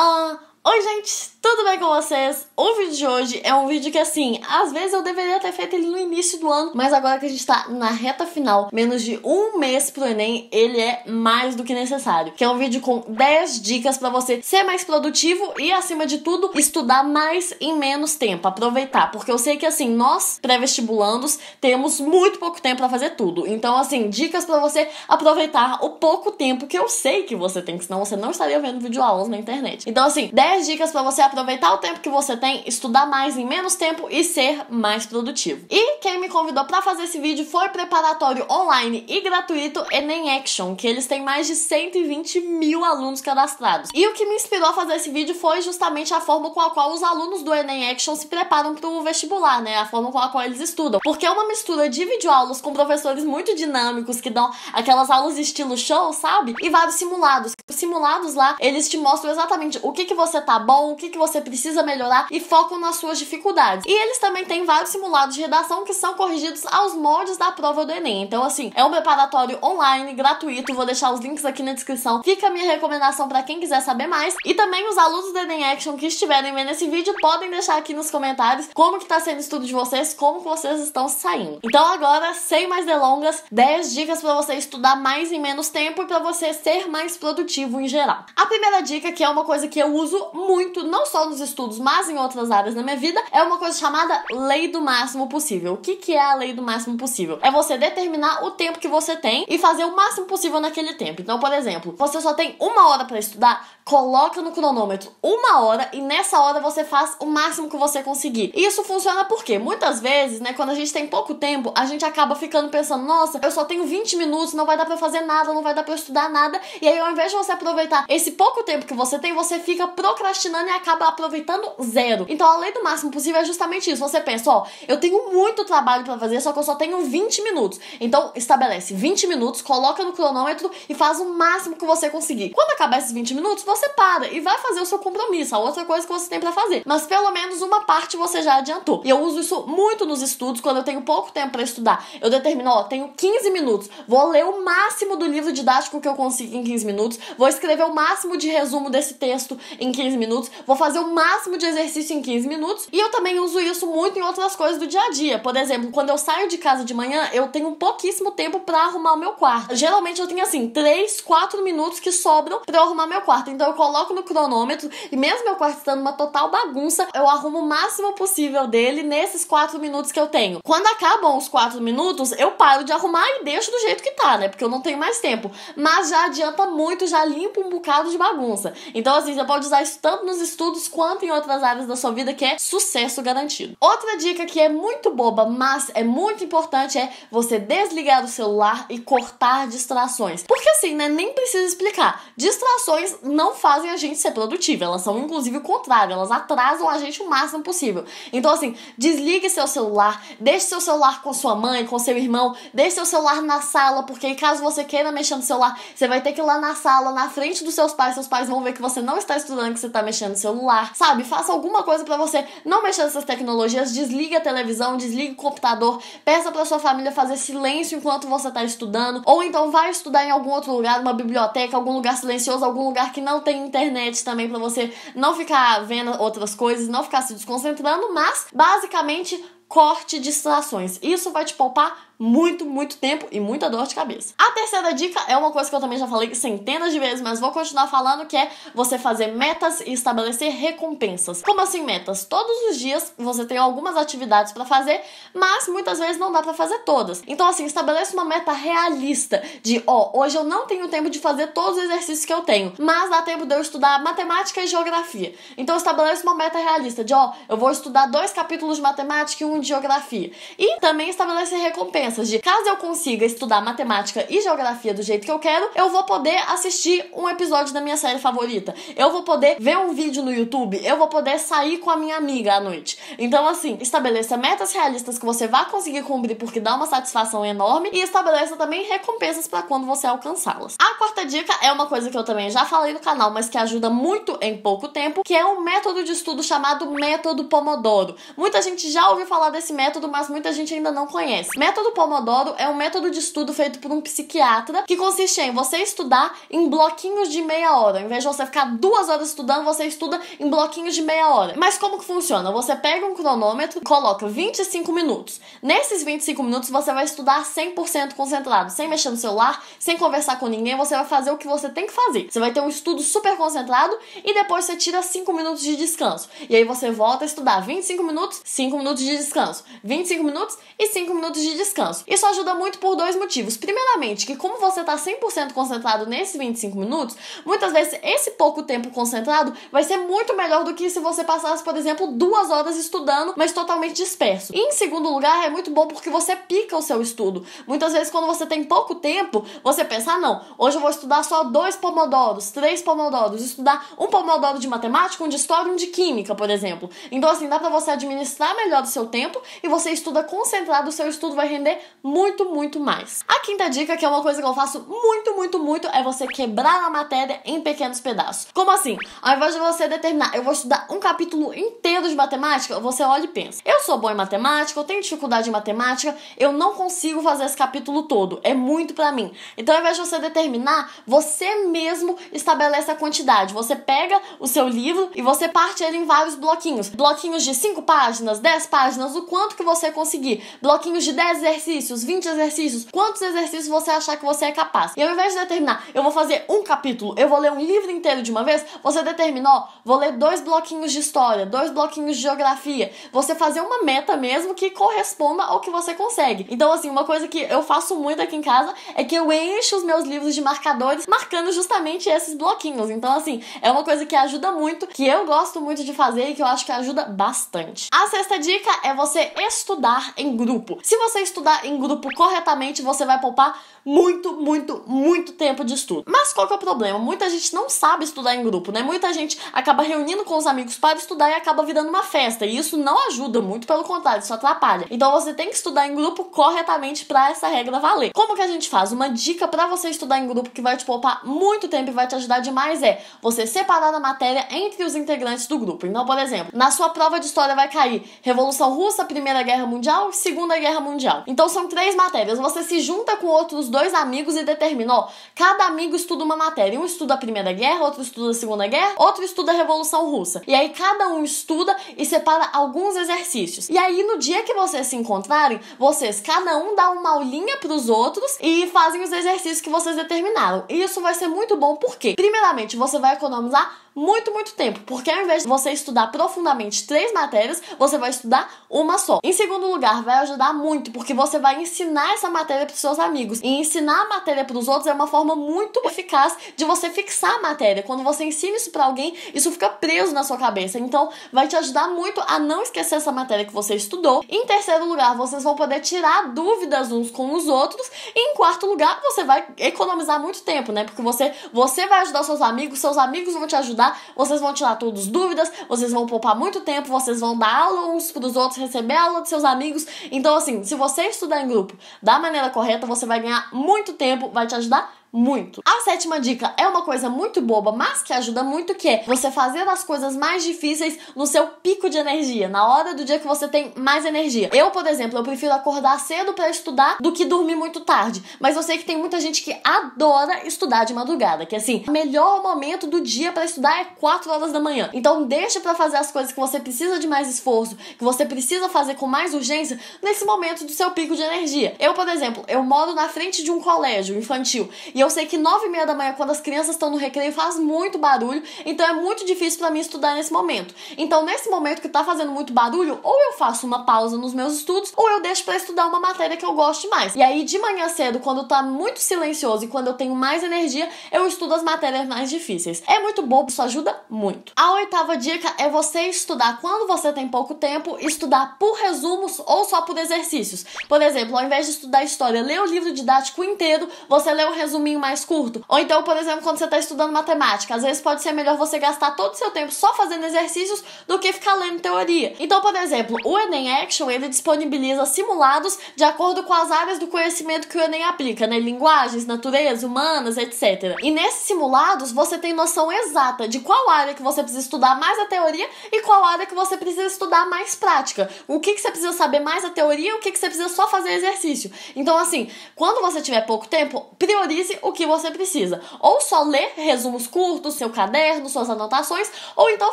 Ah, oi gente, tudo bem com vocês? O vídeo de hoje é um vídeo que, assim, às vezes eu deveria ter feito ele no início do ano, mas agora que a gente tá na reta final, menos de um mês pro Enem, ele é mais do que necessário. Que é um vídeo com 10 dicas para você ser mais produtivo e, acima de tudo, estudar mais em menos tempo, aproveitar. Porque eu sei que, assim, nós pré-vestibulandos temos muito pouco tempo para fazer tudo. Então, assim, dicas para você aproveitar o pouco tempo que eu sei que você tem, senão você não estaria vendo vídeo aulas na internet. Então, assim, 10 dicas para você aproveitar aproveitar o tempo que você tem, estudar mais em menos tempo e ser mais produtivo. E quem me convidou para fazer esse vídeo foi o preparatório online e gratuito Enem Action, que eles têm mais de 120 mil alunos cadastrados. E o que me inspirou a fazer esse vídeo foi justamente a forma com a qual os alunos do Enem Action se preparam para o vestibular, né? A forma com a qual eles estudam. Porque é uma mistura de videoaulas com professores muito dinâmicos que dão aquelas aulas estilo show, sabe? E vários simulados. Os simulados lá, eles te mostram exatamente o que, que você tá bom, o que, que você você precisa melhorar e focam nas suas dificuldades. E eles também têm vários simulados de redação que são corrigidos aos moldes da prova do Enem. Então, assim, é um preparatório online, gratuito. Vou deixar os links aqui na descrição. Fica a minha recomendação para quem quiser saber mais. E também os alunos do Enem Action que estiverem vendo esse vídeo podem deixar aqui nos comentários como que tá sendo o estudo de vocês, como que vocês estão saindo. Então agora, sem mais delongas, 10 dicas para você estudar mais em menos tempo e para você ser mais produtivo em geral. A primeira dica, que é uma coisa que eu uso muito, não só nos estudos, mas em outras áreas da minha vida, é uma coisa chamada lei do máximo possível. O que, que é a lei do máximo possível? É você determinar o tempo que você tem e fazer o máximo possível naquele tempo. Então, por exemplo, você só tem uma hora para estudar, coloca no cronômetro uma hora e nessa hora você faz o máximo que você conseguir. E isso funciona porque muitas vezes, né, quando a gente tem pouco tempo, a gente acaba ficando pensando, nossa, eu só tenho 20 minutos, não vai dar para fazer nada, não vai dar para estudar nada. E aí, ao invés de você aproveitar esse pouco tempo que você tem, você fica procrastinando e acaba acaba tá aproveitando zero. Então, a lei do máximo possível é justamente isso. Você pensa, ó, eu tenho muito trabalho para fazer, só que eu só tenho 20 minutos. Então, estabelece 20 minutos, coloca no cronômetro e faz o máximo que você conseguir. Quando acabar esses 20 minutos, você para e vai fazer o seu compromisso, a outra coisa que você tem para fazer. Mas pelo menos uma parte você já adiantou. E eu uso isso muito nos estudos, quando eu tenho pouco tempo para estudar. Eu determino, ó, tenho 15 minutos, vou ler o máximo do livro didático que eu consigo em 15 minutos, vou escrever o máximo de resumo desse texto em 15 minutos, vou fazer fazer o máximo de exercício em 15 minutos. E eu também uso isso muito em outras coisas do dia a dia. Por exemplo, quando eu saio de casa de manhã, eu tenho pouquíssimo tempo para arrumar o meu quarto. Geralmente eu tenho assim, 3, 4 minutos que sobram para arrumar meu quarto. Então eu coloco no cronômetro e mesmo meu quarto estando uma total bagunça, eu arrumo o máximo possível dele nesses 4 minutos que eu tenho. Quando acabam os 4 minutos, eu paro de arrumar e deixo do jeito que tá, né? Porque eu não tenho mais tempo. Mas já adianta muito, já limpo um bocado de bagunça. Então assim, você pode usar isso tanto nos estudos estudos quanto em outras áreas da sua vida que é sucesso garantido. Outra dica que é muito boba, mas é muito importante é você desligar o celular e cortar distrações. Porque assim, né, nem precisa explicar. Distrações não fazem a gente ser produtivo, elas são inclusive o contrário, elas atrasam a gente o máximo possível. Então assim, desligue seu celular, deixe seu celular com sua mãe, com seu irmão, deixe seu celular na sala, porque caso você queira mexer no celular, você vai ter que ir lá na sala, na frente dos seus pais, seus pais vão ver que você não está estudando, que você está mexendo no celular celular, sabe? Faça alguma coisa para você não mexer nessas tecnologias, desliga a televisão, desliga o computador, peça para sua família fazer silêncio enquanto você tá estudando, ou então vá estudar em algum outro lugar, uma biblioteca, algum lugar silencioso, algum lugar que não tem internet também para você não ficar vendo outras coisas, não ficar se desconcentrando, mas basicamente corte de distrações. Isso vai te poupar muito, muito tempo e muita dor de cabeça. A terceira dica é uma coisa que eu também já falei centenas de vezes, mas vou continuar falando que é você fazer metas e estabelecer recompensas. Como assim metas? Todos os dias você tem algumas atividades para fazer, mas muitas vezes não dá para fazer todas. Então assim, estabelece uma meta realista de, ó, oh, hoje eu não tenho tempo de fazer todos os exercícios que eu tenho, mas dá tempo de eu estudar matemática e geografia. Então estabelece uma meta realista de, ó, oh, eu vou estudar dois capítulos de matemática e um com geografia. E também estabelecer recompensas de caso eu consiga estudar matemática e geografia do jeito que eu quero, eu vou poder assistir um episódio da minha série favorita. Eu vou poder ver um vídeo no YouTube, eu vou poder sair com a minha amiga à noite. Então assim, estabeleça metas realistas que você vai conseguir cumprir porque dá uma satisfação enorme e estabeleça também recompensas para quando você alcançá-las. A quarta dica é uma coisa que eu também já falei no canal, mas que ajuda muito em pouco tempo, que é um método de estudo chamado método Pomodoro. Muita gente já ouviu falar falar desse método, mas muita gente ainda não conhece. Método Pomodoro é um método de estudo feito por um psiquiatra que consiste em você estudar em bloquinhos de meia hora. Em vez de você ficar duas horas estudando, você estuda em bloquinhos de meia hora. Mas como que funciona? Você pega um cronômetro, coloca 25 minutos. Nesses 25 minutos, você vai estudar 100% concentrado, sem mexer no celular, sem conversar com ninguém. Você vai fazer o que você tem que fazer. Você vai ter um estudo super concentrado e depois você tira 5 minutos de descanso. E aí você volta a estudar 25 minutos, 5 minutos de descanso descanso, 25 minutos e 5 minutos de descanso. Isso ajuda muito por dois motivos. Primeiramente, que como você está 100% concentrado nesses 25 minutos, muitas vezes esse pouco tempo concentrado vai ser muito melhor do que se você passasse, por exemplo, duas horas estudando, mas totalmente disperso. E em segundo lugar, é muito bom porque você pica o seu estudo. Muitas vezes, quando você tem pouco tempo, você pensa: ah, não, hoje eu vou estudar só dois pomodoros, três pomodoros, estudar um pomodoro de matemática, um de história, um de química, por exemplo. Então, assim, dá para você administrar melhor o seu tempo tempo e você estuda concentrado, o seu estudo vai render muito, muito mais. A quinta dica, que é uma coisa que eu faço muito, muito, muito, é você quebrar a matéria em pequenos pedaços. Como assim? Ao invés de você determinar, eu vou estudar um capítulo inteiro de matemática, você olha e pensa: eu sou bom em matemática, eu tenho dificuldade em matemática, eu não consigo fazer esse capítulo todo, é muito para mim. Então, ao invés de você determinar, você mesmo estabelece a quantidade. Você pega o seu livro e você parte ele em vários bloquinhos bloquinhos de 5 páginas, 10 páginas semanas, o quanto que você conseguir. Bloquinhos de 10 exercícios, 20 exercícios, quantos exercícios você achar que você é capaz. E ao invés de determinar, eu vou fazer um capítulo, eu vou ler um livro inteiro de uma vez, você determinou, vou ler dois bloquinhos de história, dois bloquinhos de geografia. Você fazer uma meta mesmo que corresponda ao que você consegue. Então, assim, uma coisa que eu faço muito aqui em casa é que eu encho os meus livros de marcadores marcando justamente esses bloquinhos. Então, assim, é uma coisa que ajuda muito, que eu gosto muito de fazer e que eu acho que ajuda bastante. A sexta dica é você estudar em grupo. Se você estudar em grupo corretamente, você vai poupar muito, muito, muito tempo de estudo. Mas qual que é o problema? Muita gente não sabe estudar em grupo, né? Muita gente acaba reunindo com os amigos para estudar e acaba virando uma festa. E isso não ajuda, muito pelo contrário, isso atrapalha. Então você tem que estudar em grupo corretamente para essa regra valer. Como que a gente faz? Uma dica para você estudar em grupo que vai te poupar muito tempo e vai te ajudar demais é você separar a matéria entre os integrantes do grupo. Então, por exemplo, na sua prova de história vai cair Revolução Russa cursa Primeira Guerra Mundial e Segunda Guerra Mundial. Então são três matérias. Você se junta com outros dois amigos e determina, ó, cada amigo estuda uma matéria. Um estuda a Primeira Guerra, outro estuda a Segunda Guerra, outro estuda a Revolução Russa. E aí cada um estuda e separa alguns exercícios. E aí no dia que vocês se encontrarem, vocês cada um dá uma aulinha pros outros e fazem os exercícios que vocês determinaram. E isso vai ser muito bom porque, primeiramente, você vai economizar muito, muito tempo, porque ao invés de você estudar profundamente três matérias, você vai estudar uma só. Em segundo lugar, vai ajudar muito, porque você vai ensinar essa matéria para seus amigos. E ensinar a matéria para os outros é uma forma muito eficaz de você fixar a matéria. Quando você ensina isso para alguém, isso fica preso na sua cabeça. Então, vai te ajudar muito a não esquecer essa matéria que você estudou. Em terceiro lugar, vocês vão poder tirar dúvidas uns com os outros. E em quarto lugar, você vai economizar muito tempo, né? Porque você, você vai ajudar seus amigos, seus amigos vão te ajudar Tá? Vocês vão tirar todas dúvidas, vocês vão poupar muito tempo, vocês vão dar aula uns pros outros, receber aula dos seus amigos. Então, assim, se você estudar em grupo da maneira correta, você vai ganhar muito tempo, vai te ajudar muito. A sétima dica é uma coisa muito boba, mas que ajuda muito que é você fazer as coisas mais difíceis no seu pico de energia, na hora do dia que você tem mais energia. Eu, por exemplo, eu prefiro acordar cedo para estudar do que dormir muito tarde, mas eu sei que tem muita gente que adora estudar de madrugada, que assim, o melhor momento do dia para estudar é 4 horas da manhã. Então deixa para fazer as coisas que você precisa de mais esforço, que você precisa fazer com mais urgência nesse momento do seu pico de energia. Eu, por exemplo, eu moro na frente de um colégio infantil e eu eu sei que nove e meia da manhã, quando as crianças estão no recreio, faz muito barulho, então é muito difícil para mim estudar nesse momento. Então, nesse momento que tá fazendo muito barulho, ou eu faço uma pausa nos meus estudos, ou eu deixo para estudar uma matéria que eu goste mais. E aí, de manhã cedo, quando tá muito silencioso e quando eu tenho mais energia, eu estudo as matérias mais difíceis. É muito bom, isso ajuda muito. A oitava dica é você estudar quando você tem pouco tempo, estudar por resumos ou só por exercícios. Por exemplo, ao invés de estudar história, ler o livro didático inteiro, você lê o resumo caminho mais curto. Ou então, por exemplo, quando você está estudando matemática, às vezes pode ser melhor você gastar todo o seu tempo só fazendo exercícios do que ficar lendo teoria. Então, por exemplo, o Enem Action ele disponibiliza simulados de acordo com as áreas do conhecimento que o Enem aplica, né? Linguagens, natureza, humanas, etc. E nesses simulados você tem noção exata de qual área que você precisa estudar mais a teoria e qual área que você precisa estudar mais prática. O que, que você precisa saber mais a teoria e o que, que você precisa só fazer exercício. Então, assim, quando você tiver pouco tempo, priorize o que você precisa. Ou só ler resumos curtos, seu caderno, suas anotações, ou então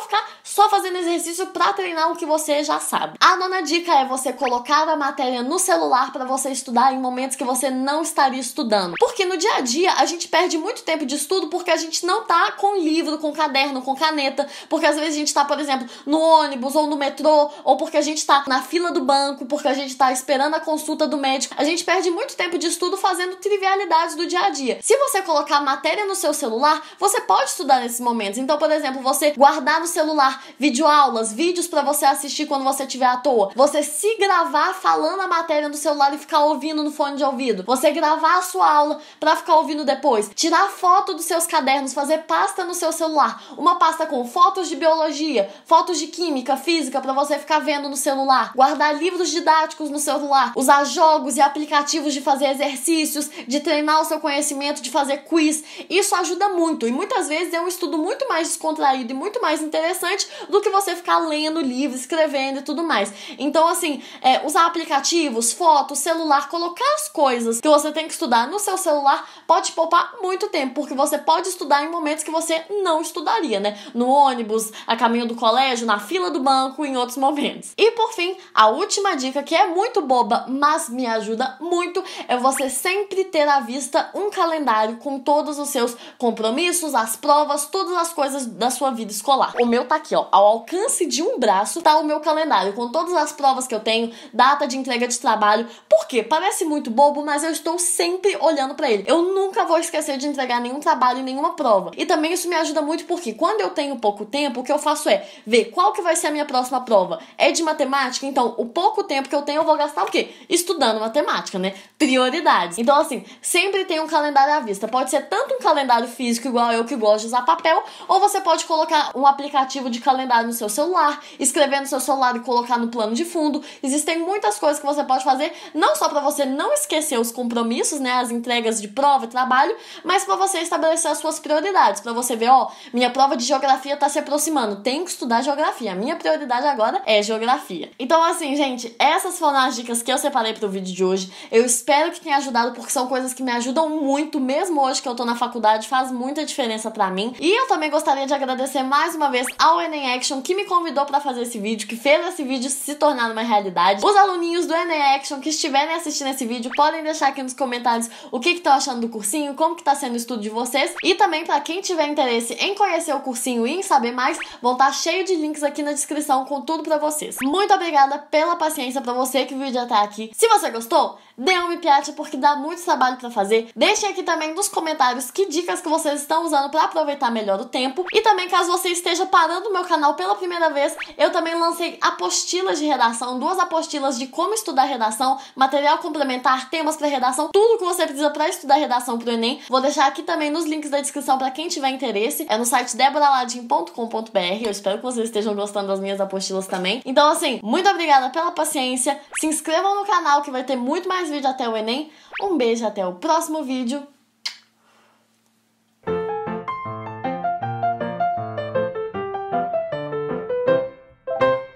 ficar só fazendo exercício para treinar o que você já sabe. A nona dica é você colocar a matéria no celular para você estudar em momentos que você não estaria estudando. Porque no dia a dia a gente perde muito tempo de estudo porque a gente não tá com livro, com caderno, com caneta, porque às vezes a gente tá, por exemplo, no ônibus ou no metrô, ou porque a gente tá na fila do banco, porque a gente tá esperando a consulta do médico. A gente perde muito tempo de estudo fazendo trivialidades do dia a dia. Se você colocar matéria no seu celular, você pode estudar nesses momentos. Então, por exemplo, você guardar no celular videoaulas, vídeos para você assistir quando você estiver à toa. Você se gravar falando a matéria no celular e ficar ouvindo no fone de ouvido. Você gravar a sua aula para ficar ouvindo depois. Tirar foto dos seus cadernos, fazer pasta no seu celular. Uma pasta com fotos de biologia, fotos de química, física para você ficar vendo no celular. Guardar livros didáticos no celular, usar jogos e aplicativos de fazer exercícios, de treinar o seu conhecimento momento de fazer quiz. Isso ajuda muito e muitas vezes é um estudo muito mais descontraído e muito mais interessante do que você ficar lendo livros, escrevendo e tudo mais. Então, assim, é, usar aplicativos, fotos, celular, colocar as coisas que você tem que estudar no seu celular pode poupar muito tempo, porque você pode estudar em momentos que você não estudaria, né? No ônibus, a caminho do colégio, na fila do banco, em outros momentos. E por fim, a última dica que é muito boba, mas me ajuda muito, é você sempre ter à vista um calendário calendário com todos os seus compromissos, as provas, todas as coisas da sua vida escolar. O meu tá aqui, ó, ao alcance de um braço tá o meu calendário com todas as provas que eu tenho, data de entrega de trabalho. Por quê? Parece muito bobo, mas eu estou sempre olhando para ele. Eu nunca vou esquecer de entregar nenhum trabalho, nenhuma prova. E também isso me ajuda muito porque quando eu tenho pouco tempo, o que eu faço é ver qual que vai ser a minha próxima prova. É de matemática, então o pouco tempo que eu tenho eu vou gastar o quê? Estudando matemática, né? Prioridades. Então assim, sempre tem um calendário calendário à vista. Pode ser tanto um calendário físico, igual eu que gosto de usar papel, ou você pode colocar um aplicativo de calendário no seu celular, escrever no seu celular e colocar no plano de fundo. Existem muitas coisas que você pode fazer, não só para você não esquecer os compromissos, né, as entregas de prova, trabalho, mas para você estabelecer as suas prioridades, para você ver, ó, minha prova de geografia tá se aproximando, tenho que estudar geografia. A minha prioridade agora é geografia. Então, assim, gente, essas foram as dicas que eu separei pro vídeo de hoje. Eu espero que tenha ajudado porque são coisas que me ajudam muito mesmo hoje que eu tô na faculdade faz muita diferença para mim. E eu também gostaria de agradecer mais uma vez ao Enem Action que me convidou para fazer esse vídeo, que fez esse vídeo se tornar uma realidade. Os aluninhos do Enem Action que estiverem assistindo esse vídeo podem deixar aqui nos comentários o que estão achando do cursinho, como que tá sendo o estudo de vocês. E também para quem tiver interesse em conhecer o cursinho e em saber mais, vão estar tá cheio de links aqui na descrição com tudo para vocês. Muito obrigada pela paciência para você que viu o vídeo até aqui. Se você gostou, dê um me piate porque dá muito trabalho para fazer. Deixem aqui também nos comentários que dicas que vocês estão usando para aproveitar melhor o tempo. E também caso você esteja parando o meu canal pela primeira vez, eu também lancei apostilas de redação, duas apostilas de como estudar redação, material complementar, temas para redação, tudo que você precisa para estudar redação pro ENEM. Vou deixar aqui também nos links da descrição para quem tiver interesse. É no site deboraladim.com.br. Eu espero que vocês estejam gostando das minhas apostilas também. Então assim, muito obrigada pela paciência. Se inscrevam no canal que vai ter muito mais vídeo até o ENEM. Um beijo até o próximo vídeo.